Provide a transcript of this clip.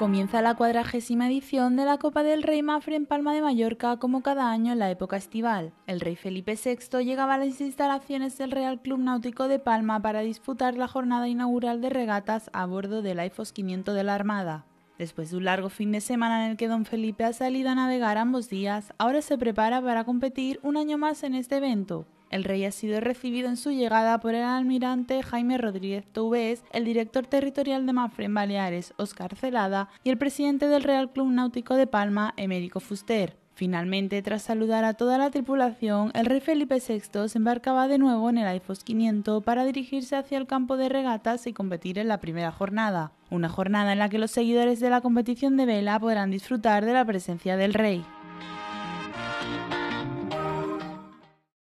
Comienza la cuadragésima edición de la Copa del Rey Mafre en Palma de Mallorca como cada año en la época estival. El rey Felipe VI llegaba a las instalaciones del Real Club Náutico de Palma para disputar la jornada inaugural de regatas a bordo del IFOS 500 de la Armada. Después de un largo fin de semana en el que don Felipe ha salido a navegar ambos días, ahora se prepara para competir un año más en este evento. El rey ha sido recibido en su llegada por el almirante Jaime Rodríguez Toubés, el director territorial de en Baleares, Óscar Celada, y el presidente del Real Club Náutico de Palma, Emérico Fuster. Finalmente, tras saludar a toda la tripulación, el rey Felipe VI se embarcaba de nuevo en el AIFOS 500 para dirigirse hacia el campo de regatas y competir en la primera jornada, una jornada en la que los seguidores de la competición de vela podrán disfrutar de la presencia del rey.